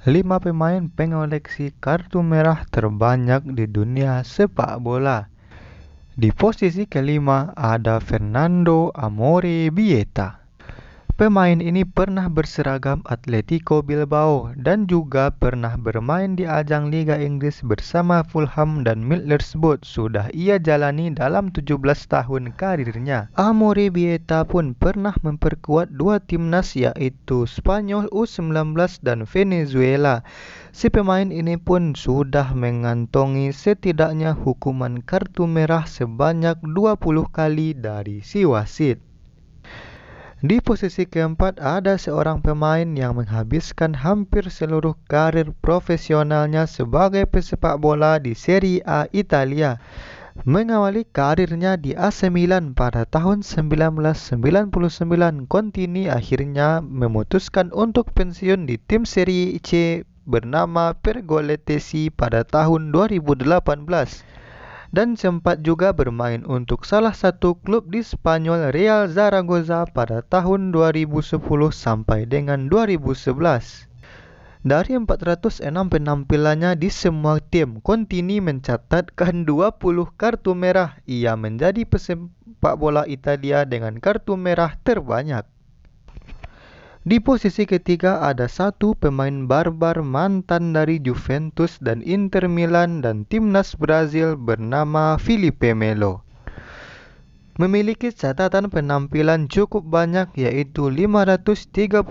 5 pemain pengoleksi kartu merah terbanyak di dunia sepak bola. Di posisi kelima ada Fernando Amore Bieta. Pemain ini pernah berseragam Atletico Bilbao dan juga pernah bermain di ajang Liga Inggris bersama Fulham dan Middlesbrough. Sudah ia jalani dalam 17 tahun karirnya. Amore Bieta pun pernah memperkuat dua timnas yaitu Spanyol U19 dan Venezuela. Si pemain ini pun sudah mengantongi setidaknya hukuman kartu merah sebanyak 20 kali dari si wasit. Di posisi keempat ada seorang pemain yang menghabiskan hampir seluruh karir profesionalnya sebagai pesepak bola di Serie A Italia. Mengawali karirnya di AC Milan pada tahun 1999, Contini akhirnya memutuskan untuk pensiun di tim Serie C bernama Pergoletesi pada tahun 2018 dan sempat juga bermain untuk salah satu klub di Spanyol Real Zaragoza pada tahun 2010 sampai dengan 2011. Dari 406 penampilannya di semua tim, Contini mencatatkan 20 kartu merah. Ia menjadi pesepak bola Italia dengan kartu merah terbanyak. Di posisi ketiga ada satu pemain barbar mantan dari Juventus dan Inter Milan dan timnas Brazil bernama Felipe Melo memiliki catatan penampilan cukup banyak yaitu 534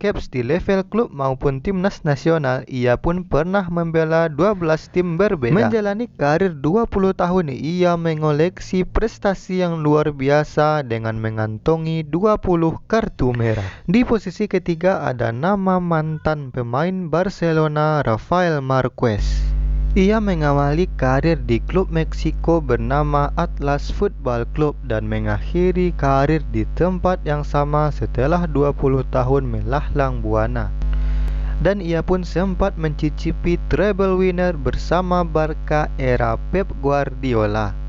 caps di level klub maupun timnas nasional. Ia pun pernah membela 12 tim berbeda. Menjalani karir 20 tahun, ia mengoleksi prestasi yang luar biasa dengan mengantongi 20 kartu merah. Di posisi ketiga ada nama mantan pemain Barcelona Rafael Marquez. Ia mengawali karir di klub Meksiko bernama Atlas Football Club dan mengakhiri karir di tempat yang sama setelah 20 tahun melahlang buana. Dan ia pun sempat mencicipi treble winner bersama Barca era Pep Guardiola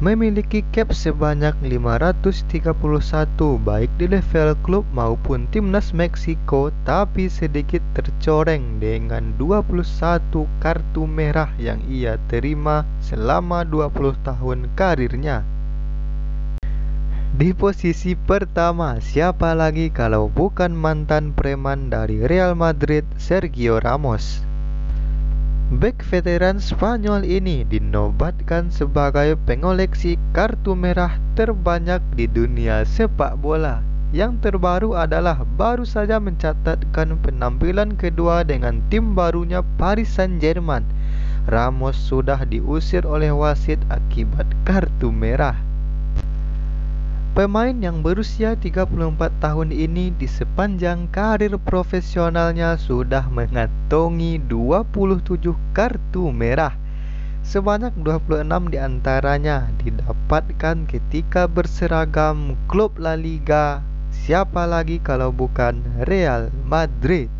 memiliki cap sebanyak 531 baik di level klub maupun timnas Meksiko tapi sedikit tercoreng dengan 21 kartu merah yang ia terima selama 20 tahun karirnya. Di posisi pertama, siapa lagi kalau bukan mantan preman dari Real Madrid, Sergio Ramos? Bek veteran Spanyol ini dinobatkan sebagai pengoleksi kartu merah terbanyak di dunia sepak bola. Yang terbaru adalah baru saja mencatatkan penampilan kedua dengan tim barunya Paris Saint-Germain. Ramos sudah diusir oleh wasit akibat kartu merah. Pemain yang berusia 34 tahun ini di sepanjang karir profesionalnya sudah mengantongi 27 kartu merah. Sebanyak 26 diantaranya didapatkan ketika berseragam klub La Liga. Siapa lagi kalau bukan Real Madrid?